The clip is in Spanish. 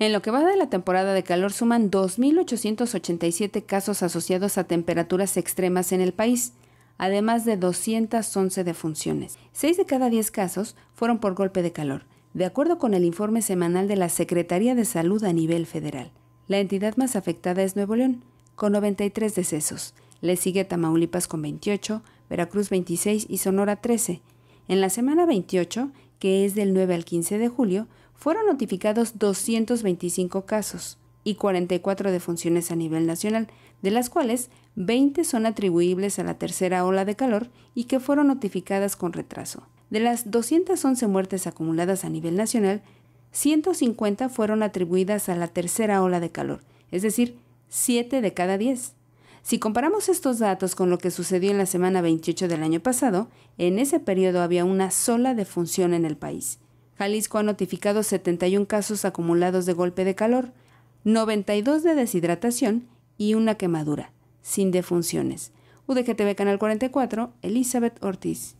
En lo que va de la temporada de calor suman 2.887 casos asociados a temperaturas extremas en el país, además de 211 defunciones. Seis de cada 10 casos fueron por golpe de calor, de acuerdo con el informe semanal de la Secretaría de Salud a nivel federal. La entidad más afectada es Nuevo León, con 93 decesos. Le sigue Tamaulipas con 28, Veracruz 26 y Sonora 13. En la semana 28, que es del 9 al 15 de julio, fueron notificados 225 casos y 44 defunciones a nivel nacional, de las cuales 20 son atribuibles a la tercera ola de calor y que fueron notificadas con retraso. De las 211 muertes acumuladas a nivel nacional, 150 fueron atribuidas a la tercera ola de calor, es decir, 7 de cada 10. Si comparamos estos datos con lo que sucedió en la semana 28 del año pasado, en ese periodo había una sola defunción en el país. Jalisco ha notificado 71 casos acumulados de golpe de calor, 92 de deshidratación y una quemadura, sin defunciones. UDGTV Canal 44, Elizabeth Ortiz.